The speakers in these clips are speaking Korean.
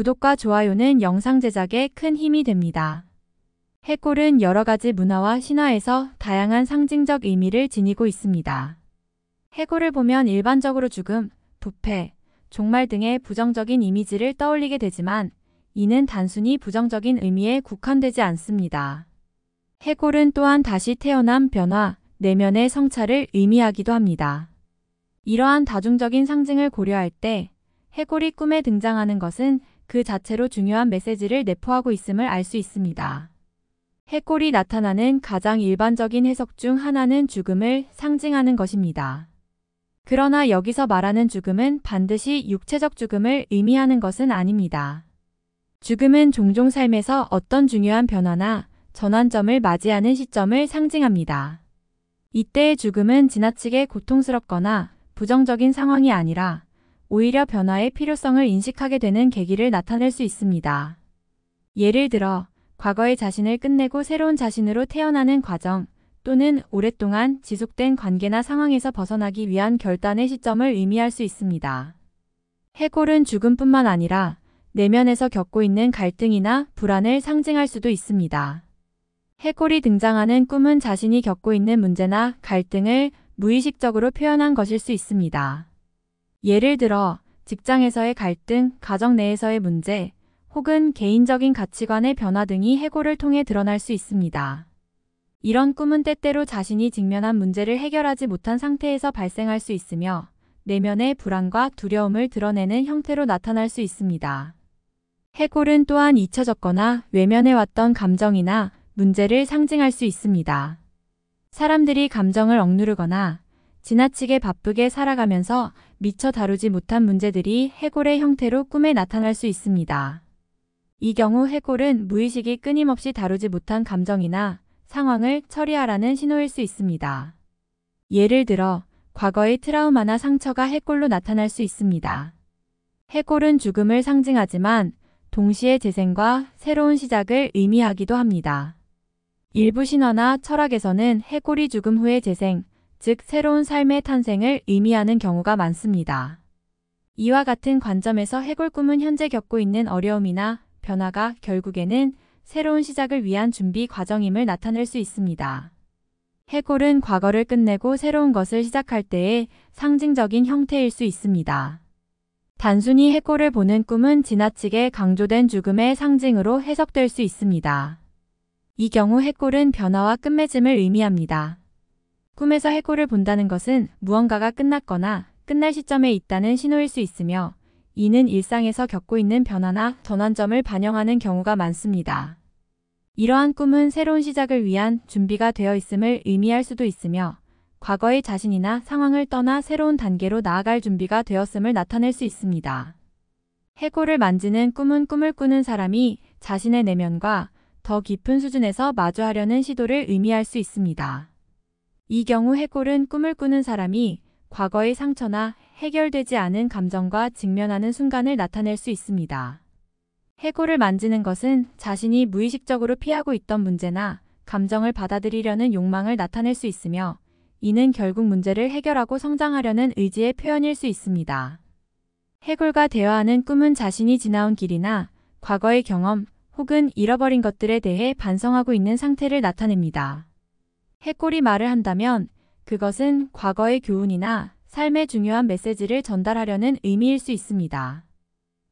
구독과 좋아요는 영상 제작에 큰 힘이 됩니다. 해골은 여러 가지 문화와 신화에서 다양한 상징적 의미를 지니고 있습니다. 해골을 보면 일반적으로 죽음, 부패, 종말 등의 부정적인 이미지를 떠올리게 되지만 이는 단순히 부정적인 의미에 국한되지 않습니다. 해골은 또한 다시 태어난 변화, 내면의 성찰을 의미하기도 합니다. 이러한 다중적인 상징을 고려할 때 해골이 꿈에 등장하는 것은 그 자체로 중요한 메시지를 내포하고 있음을 알 수 있습니다. 해골이 나타나는 가장 일반적인 해석 중 하나는 죽음을 상징하는 것입니다. 그러나 여기서 말하는 죽음은 반드시 육체적 죽음을 의미하는 것은 아닙니다. 죽음은 종종 삶에서 어떤 중요한 변화나 전환점을 맞이하는 시점을 상징합니다. 이때의 죽음은 지나치게 고통스럽거나 부정적인 상황이 아니라 오히려 변화의 필요성을 인식하게 되는 계기를 나타낼 수 있습니다. 예를 들어 과거의 자신을 끝내고 새로운 자신으로 태어나는 과정 또는 오랫동안 지속된 관계나 상황에서 벗어나기 위한 결단의 시점을 의미할 수 있습니다. 해골은 죽음뿐만 아니라 내면에서 겪고 있는 갈등이나 불안을 상징할 수도 있습니다. 해골이 등장하는 꿈은 자신이 겪고 있는 문제나 갈등을 무의식적으로 표현한 것일 수 있습니다. 예를 들어 직장에서의 갈등, 가정 내에서의 문제, 혹은 개인적인 가치관의 변화 등이 해고를 통해 드러날 수 있습니다. 이런 꿈은 때때로 자신이 직면한 문제를 해결하지 못한 상태에서 발생할 수 있으며 내면의 불안과 두려움을 드러내는 형태로 나타날 수 있습니다. 해골은 또한 잊혀졌거나 외면해왔던 감정이나 문제를 상징할 수 있습니다. 사람들이 감정을 억누르거나 지나치게 바쁘게 살아가면서 미처 다루지 못한 문제들이 해골의 형태로 꿈에 나타날 수 있습니다. 이 경우 해골은 무의식이 끊임없이 다루지 못한 감정이나 상황을 처리하라는 신호일 수 있습니다. 예를 들어 과거의 트라우마나 상처가 해골로 나타날 수 있습니다. 해골은 죽음을 상징하지만 동시에 재생과 새로운 시작을 의미하기도 합니다. 일부 신화나 철학에서는 해골이 죽음 후의 재생, 즉 새로운 삶의 탄생을 의미하는 경우가 많습니다. 이와 같은 관점에서 해골 꿈은 현재 겪고 있는 어려움이나 변화가 결국에는 새로운 시작을 위한 준비 과정임을 나타낼 수 있습니다. 해골은 과거를 끝내고 새로운 것을 시작할 때의 상징적인 형태일 수 있습니다. 단순히 해골을 보는 꿈은 지나치게 강조된 죽음의 상징으로 해석될 수 있습니다. 이 경우 해골은 변화와 끝맺음을 의미합니다. 꿈에서 해골을 본다는 것은 무언가가 끝났거나 끝날 시점에 있다는 신호일 수 있으며 이는 일상에서 겪고 있는 변화나 전환점을 반영하는 경우가 많습니다. 이러한 꿈은 새로운 시작을 위한 준비가 되어 있음을 의미할 수도 있으며 과거의 자신이나 상황을 떠나 새로운 단계로 나아갈 준비가 되었음을 나타낼 수 있습니다. 해골을 만지는 꿈은 꿈을 꾸는 사람이 자신의 내면과 더 깊은 수준에서 마주하려는 시도를 의미할 수 있습니다. 이 경우 해골은 꿈을 꾸는 사람이 과거의 상처나 해결되지 않은 감정과 직면하는 순간을 나타낼 수 있습니다. 해골을 만지는 것은 자신이 무의식적으로 피하고 있던 문제나 감정을 받아들이려는 욕망을 나타낼 수 있으며 이는 결국 문제를 해결하고 성장하려는 의지의 표현일 수 있습니다. 해골과 대화하는 꿈은 자신이 지나온 길이나 과거의 경험 혹은 잃어버린 것들에 대해 반성하고 있는 상태를 나타냅니다. 해골이 말을 한다면 그것은 과거의 교훈이나 삶의 중요한 메시지를 전달하려는 의미일 수 있습니다.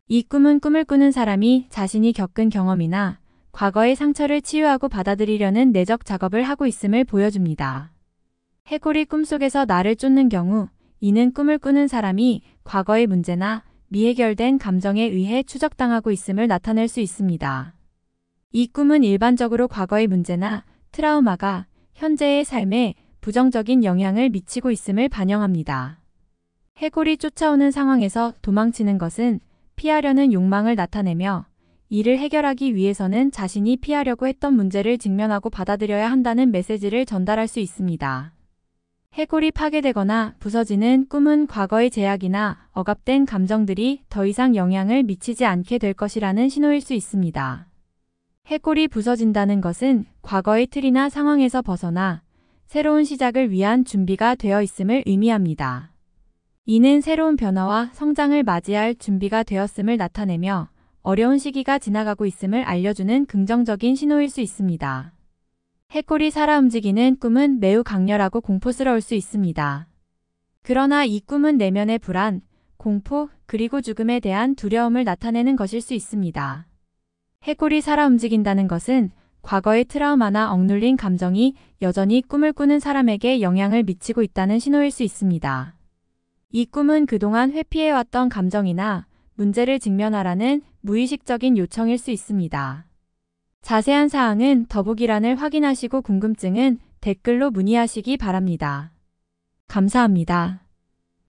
이 꿈은 꿈을 꾸는 사람이 자신이 겪은 경험이나 과거의 상처를 치유하고 받아들이려는 내적 작업을 하고 있음을 보여줍니다. 해골이 꿈속에서 나를 쫓는 경우 이는 꿈을 꾸는 사람이 과거의 문제나 미해결된 감정에 의해 추적당하고 있음을 나타낼 수 있습니다. 이 꿈은 일반적으로 과거의 문제나 트라우마가 현재의 삶에 부정적인 영향을 미치고 있음을 반영합니다. 해골이 쫓아오는 상황에서 도망치는 것은 피하려는 욕망을 나타내며 이를 해결하기 위해서는 자신이 피하려고 했던 문제를 직면하고 받아들여야 한다는 메시지를 전달할 수 있습니다. 해골이 파괴되거나 부서지는 꿈은 과거의 제약이나 억압된 감정들이 더 이상 영향을 미치지 않게 될 것이라는 신호일 수 있습니다. 해골이 부서진다는 것은 과거의 틀이나 상황에서 벗어나 새로운 시작을 위한 준비가 되어 있음을 의미합니다. 이는 새로운 변화와 성장을 맞이할 준비가 되었음을 나타내며 어려운 시기가 지나가고 있음을 알려주는 긍정적인 신호일 수 있습니다. 해골이 살아 움직이는 꿈은 매우 강렬하고 공포스러울 수 있습니다. 그러나 이 꿈은 내면의 불안, 공포, 그리고 죽음에 대한 두려움을 나타내는 것일 수 있습니다. 해골이 살아 움직인다는 것은 과거의 트라우마나 억눌린 감정이 여전히 꿈을 꾸는 사람에게 영향을 미치고 있다는 신호일 수 있습니다. 이 꿈은 그동안 회피해왔던 감정이나 문제를 직면하라는 무의식적인 요청일 수 있습니다. 자세한 사항은 더보기란을 확인하시고 궁금증은 댓글로 문의하시기 바랍니다. 감사합니다.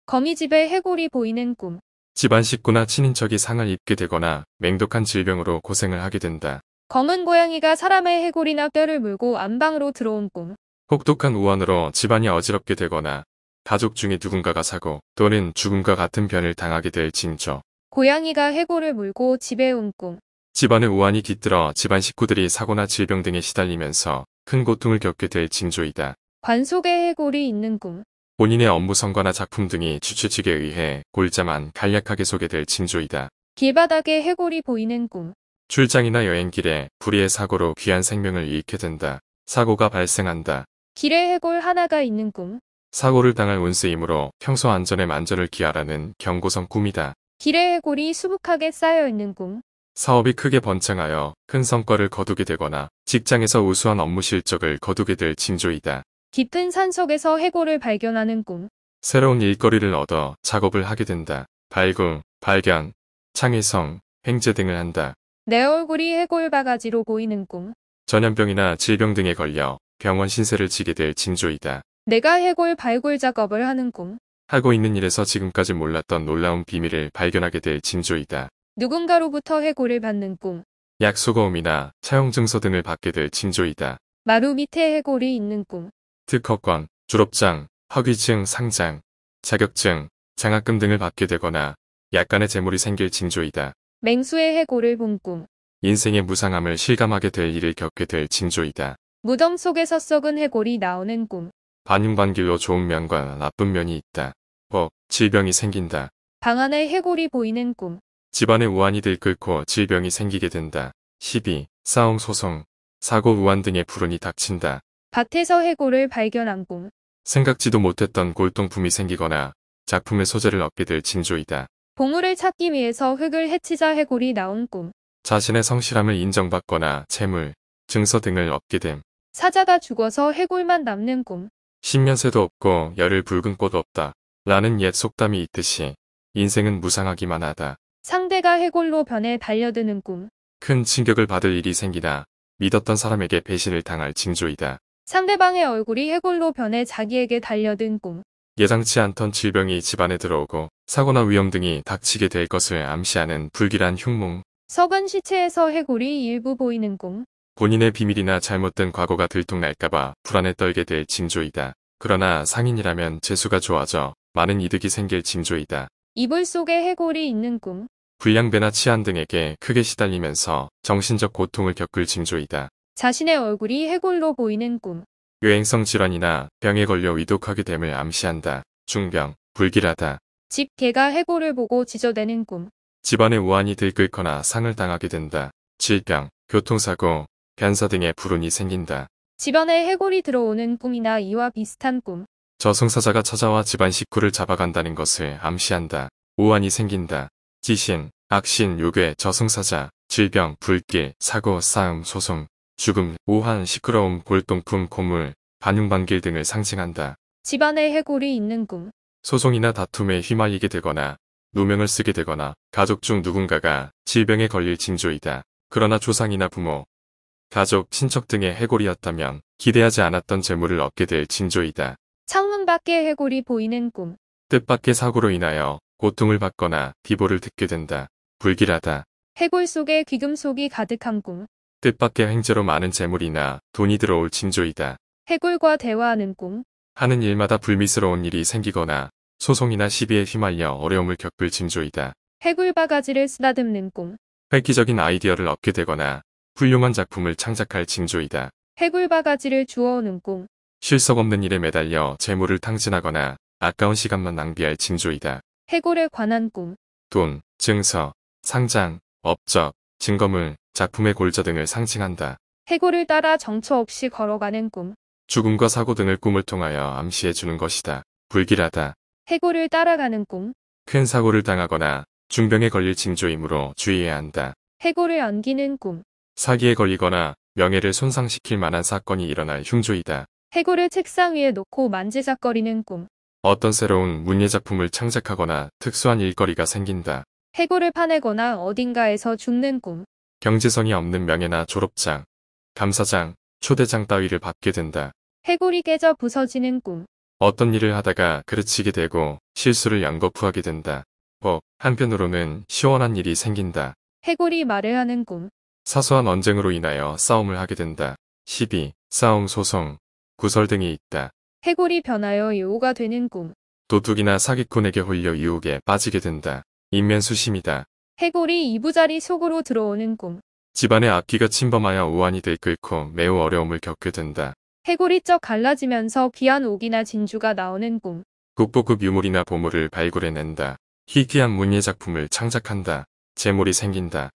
거미집의 해골이 보이는 꿈 집안 식구나 친인척이 상을 입게 되거나 맹독한 질병으로 고생을 하게 된다. 검은 고양이가 사람의 해골이나 뼈를 물고 안방으로 들어온 꿈. 혹독한 우환으로 집안이 어지럽게 되거나 가족 중에 누군가가 사고 또는 죽음과 같은 변을 당하게 될 징조. 고양이가 해골을 물고 집에 온 꿈. 집안의 우환이 깃들어 집안 식구들이 사고나 질병 등에 시달리면서 큰 고통을 겪게 될 징조이다. 관속에 해골이 있는 꿈. 본인의 업무성과나 작품 등이 주최측에 의해 골자만 간략하게 소개될 징조이다. 길바닥에 해골이 보이는 꿈. 출장이나 여행길에 불의의 사고로 귀한 생명을 잃게 된다. 사고가 발생한다. 길에 해골 하나가 있는 꿈. 사고를 당할 운세이므로 평소 안전에 만전을 기하라는 경고성 꿈이다. 길에 해골이 수북하게 쌓여 있는 꿈. 사업이 크게 번창하여 큰 성과를 거두게 되거나 직장에서 우수한 업무 실적을 거두게 될 징조이다. 깊은 산속에서 해골을 발견하는 꿈. 새로운 일거리를 얻어 작업을 하게 된다. 발굴, 발견, 창의성, 횡재 등을 한다. 내 얼굴이 해골 바가지로 보이는 꿈. 전염병이나 질병 등에 걸려 병원 신세를 지게 될 징조이다. 내가 해골 발굴 작업을 하는 꿈. 하고 있는 일에서 지금까지 몰랐던 놀라운 비밀을 발견하게 될 징조이다. 누군가로부터 해골을 받는 꿈. 약소거음이나 차용증서 등을 받게 될 징조이다. 마루 밑에 해골이 있는 꿈. 특허권, 졸업장, 허위증 상장, 자격증, 장학금 등을 받게 되거나 약간의 재물이 생길 징조이다. 맹수의 해고를 본 꿈. 인생의 무상함을 실감하게 될 일을 겪게 될 징조이다. 무덤 속에서 썩은 해골이 나오는 꿈. 반인반길로 좋은 면과 나쁜 면이 있다. 법, 질병이 생긴다. 방 안에 해골이 보이는 꿈. 집안의 우환이 들끓고 질병이 생기게 된다. 시비, 싸움, 소송, 사고 우환 등의 불운이 닥친다. 밭에서 해골을 발견한 꿈. 생각지도 못했던 골동품이 생기거나 작품의 소재를 얻게 될 징조이다. 보물을 찾기 위해서 흙을 해치자 해골이 나온 꿈. 자신의 성실함을 인정받거나 재물, 증서 등을 얻게 됨. 사자가 죽어서 해골만 남는 꿈. 신면세도 없고 열을 붉은 꽃 없다. 라는 옛 속담이 있듯이 인생은 무상하기만 하다. 상대가 해골로 변해 달려드는 꿈. 큰 충격을 받을 일이 생기다 믿었던 사람에게 배신을 당할 징조이다. 상대방의 얼굴이 해골로 변해 자기에게 달려든 꿈. 예상치 않던 질병이 집안에 들어오고 사고나 위험 등이 닥치게 될 것을 암시하는 불길한 흉몽. 석은 시체에서 해골이 일부 보이는 꿈. 본인의 비밀이나 잘못된 과거가 들통날까봐 불안에 떨게 될 징조이다. 그러나 상인이라면 재수가 좋아져 많은 이득이 생길 징조이다. 이불 속에 해골이 있는 꿈. 불량배나 치안 등에게 크게 시달리면서 정신적 고통을 겪을 징조이다. 자신의 얼굴이 해골로 보이는 꿈. 유행성 질환이나 병에 걸려 위독하게 됨을 암시한다. 중병, 불길하다. 집 개가 해골을 보고 지저대는 꿈. 집안의 우환이 들끓거나 상을 당하게 된다. 질병, 교통사고, 변사 등의 불운이 생긴다. 집안에 해골이 들어오는 꿈이나 이와 비슷한 꿈. 저승사자가 찾아와 집안 식구를 잡아간다는 것을 암시한다. 우환이 생긴다. 지신, 악신, 요괴, 저승사자, 질병, 불길, 사고, 싸움, 소송, 죽음, 오한 시끄러움, 골동품, 고물, 반응반길 등을 상징한다. 집안에 해골이 있는 꿈. 소송이나 다툼에 휘말리게 되거나 누명을 쓰게 되거나 가족 중 누군가가 질병에 걸릴 징조이다. 그러나 조상이나 부모, 가족, 친척 등의 해골이었다면 기대하지 않았던 재물을 얻게 될 징조이다. 창문 밖에 해골이 보이는 꿈. 뜻밖의 사고로 인하여 고통을 받거나 비보를 듣게 된다. 불길하다. 해골 속에 귀금속이 가득한 꿈. 뜻밖의 행제로 많은 재물이나 돈이 들어올 징조이다. 해골과 대화하는 꿈. 하는 일마다 불미스러운 일이 생기거나 소송이나 시비에 휘말려 어려움을 겪을 징조이다. 해골 바가지를 쓰다듬는 꿈. 획기적인 아이디어를 얻게 되거나 훌륭한 작품을 창작할 징조이다. 해골 바가지를 주워오는 꿈. 실석 없는 일에 매달려 재물을 탕진하거나 아까운 시간만 낭비할 징조이다. 해골에 관한 꿈. 돈, 증서, 상장, 업적, 증거물, 작품의 골자 등을 상징한다. 해골을 따라 정처 없이 걸어가는 꿈. 죽음과 사고 등을 꿈을 통하여 암시해 주는 것이다. 불길하다. 해골을 따라가는 꿈. 큰 사고를 당하거나 중병에 걸릴 징조이므로 주의해야 한다. 해골을 안기는 꿈. 사기에 걸리거나 명예를 손상시킬 만한 사건이 일어날 흉조이다. 해골을 책상 위에 놓고 만지작거리는 꿈. 어떤 새로운 문예 작품을 창작하거나 특수한 일거리가 생긴다. 해골을 파내거나 어딘가에서 죽는 꿈. 경제성이 없는 명예나 졸업장, 감사장, 초대장 따위를 받게 된다. 해골이 깨져 부서지는 꿈. 어떤 일을 하다가 그르치게 되고 실수를 양거푸하게 된다. 법, 한편으로는 시원한 일이 생긴다. 해골이 말을 하는 꿈. 사소한 언쟁으로 인하여 싸움을 하게 된다. 시비, 싸움 소송, 구설 등이 있다. 해골이 변하여 여우가 되는 꿈. 도둑이나 사기꾼에게 홀려 유혹에 빠지게 된다. 인면수심이다. 해골이 이부자리 속으로 들어오는 꿈. 집안의 악기가 침범하여 우환이 들끓고 그 매우 어려움을 겪게 된다. 해골이 쩍 갈라지면서 귀한 옥이나 진주가 나오는 꿈. 국보급 유물이나 보물을 발굴해낸다. 희귀한 문예 작품을 창작한다. 재물이 생긴다.